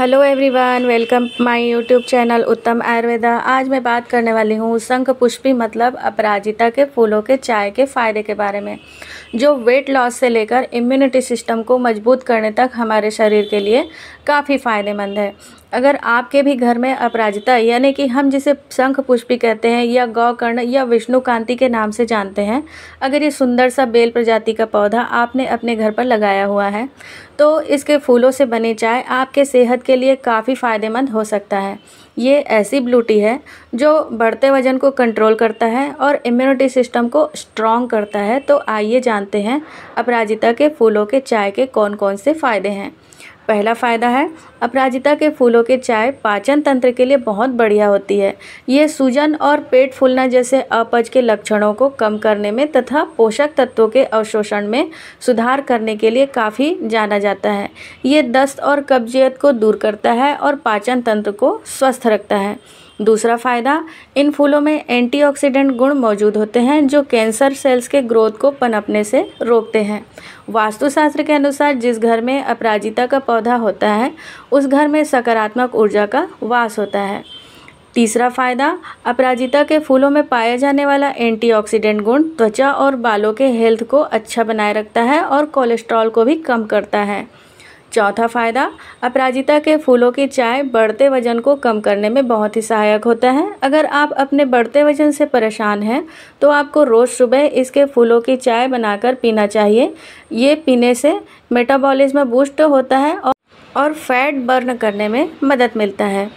hello everyone welcome my YouTube channel Uttam Ayurveda आज मैं बात करने वाली हूँ शंख पुष्पी मतलब अपराजिता के फूलों के चाय के फ़ायदे के बारे में जो वेट लॉस से लेकर इम्यूनिटी सिस्टम को मजबूत करने तक हमारे शरीर के लिए काफ़ी फ़ायदेमंद है अगर आपके भी घर में अपराजिता यानी कि हम जिसे शंख पुष्पी कहते हैं या गौकर्ण या विष्णु कांति के नाम से जानते हैं अगर ये सुंदर सा बेल प्रजाति का पौधा आपने अपने घर पर लगाया हुआ है तो इसके फूलों से बने चाय आपके सेहत के लिए काफ़ी फ़ायदेमंद हो सकता है ये ऐसी ब्लूटी है जो बढ़ते वजन को कंट्रोल करता है और इम्यूनिटी सिस्टम को स्ट्रॉन्ग करता है तो आइए जानते हैं अपराजिता के फूलों के चाय के कौन कौन से फ़ायदे हैं पहला फ़ायदा है अपराजिता के फूलों के चाय पाचन तंत्र के लिए बहुत बढ़िया होती है ये सूजन और पेट फूलना जैसे अपज के लक्षणों को कम करने में तथा पोषक तत्वों के अवशोषण में सुधार करने के लिए काफ़ी जाना जाता है ये दस्त और कब्जियत को दूर करता है और पाचन तंत्र को स्वस्थ रखता है दूसरा फ़ायदा इन फूलों में एंटीऑक्सीडेंट गुण मौजूद होते हैं जो कैंसर सेल्स के ग्रोथ को पनपने से रोकते हैं वास्तुशास्त्र के अनुसार जिस घर में अपराजिता का पौधा होता है उस घर में सकारात्मक ऊर्जा का वास होता है तीसरा फ़ायदा अपराजिता के फूलों में पाया जाने वाला एंटीऑक्सीडेंट गुण त्वचा और बालों के हेल्थ को अच्छा बनाए रखता है और कोलेस्ट्रॉल को भी कम करता है चौथा फ़ायदा अपराजिता के फूलों की चाय बढ़ते वजन को कम करने में बहुत ही सहायक होता है अगर आप अपने बढ़ते वजन से परेशान हैं तो आपको रोज़ सुबह इसके फूलों की चाय बनाकर पीना चाहिए ये पीने से मेटाबॉलिज्म बूस्ट होता है और फैट बर्न करने में मदद मिलता है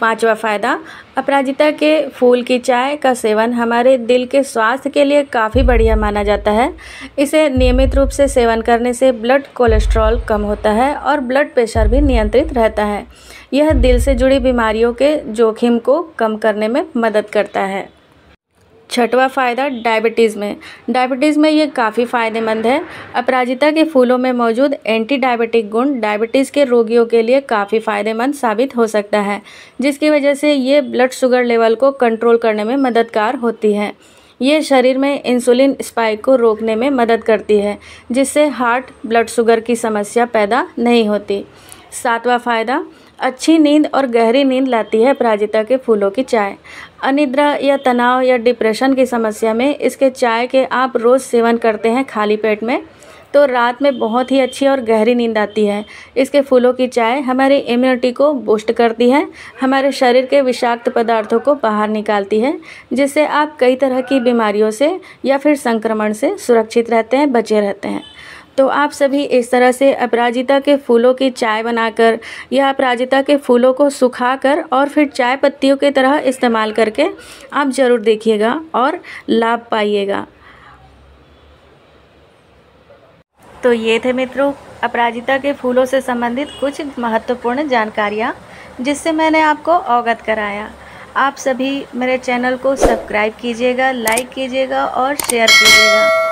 पांचवा फ़ायदा अपराजिता के फूल की चाय का सेवन हमारे दिल के स्वास्थ्य के लिए काफ़ी बढ़िया माना जाता है इसे नियमित रूप से सेवन करने से ब्लड कोलेस्ट्रॉल कम होता है और ब्लड प्रेशर भी नियंत्रित रहता है यह दिल से जुड़ी बीमारियों के जोखिम को कम करने में मदद करता है छठवा फ़ायदा डायबिटीज़ में डायबिटीज़ में ये काफ़ी फ़ायदेमंद है अपराजिता के फूलों में मौजूद एंटी डायबिटिक गुण डायबिटीज़ के रोगियों के लिए काफ़ी फ़ायदेमंद साबित हो सकता है जिसकी वजह से ये ब्लड शुगर लेवल को कंट्रोल करने में मददगार होती है ये शरीर में इंसुलिन स्पाइक को रोकने में मदद करती है जिससे हार्ट ब्लड शुगर की समस्या पैदा नहीं होती सातवां फ़ायदा अच्छी नींद और गहरी नींद लाती है पराजिता के फूलों की चाय अनिद्रा या तनाव या डिप्रेशन की समस्या में इसके चाय के आप रोज़ सेवन करते हैं खाली पेट में तो रात में बहुत ही अच्छी और गहरी नींद आती है इसके फूलों की चाय हमारी इम्यूनिटी को बूस्ट करती है हमारे शरीर के विषाक्त पदार्थों को बाहर निकालती है जिससे आप कई तरह की बीमारियों से या फिर संक्रमण से सुरक्षित रहते हैं बचे रहते हैं तो आप सभी इस तरह से अपराजिता के फूलों की चाय बनाकर या अपराजिता के फूलों को सुखाकर और फिर चाय पत्तियों की तरह इस्तेमाल करके आप ज़रूर देखिएगा और लाभ पाइएगा तो ये थे मित्रों अपराजिता के फूलों से संबंधित कुछ महत्वपूर्ण जानकारियाँ जिससे मैंने आपको अवगत कराया आप सभी मेरे चैनल को सब्सक्राइब कीजिएगा लाइक कीजिएगा और शेयर कीजिएगा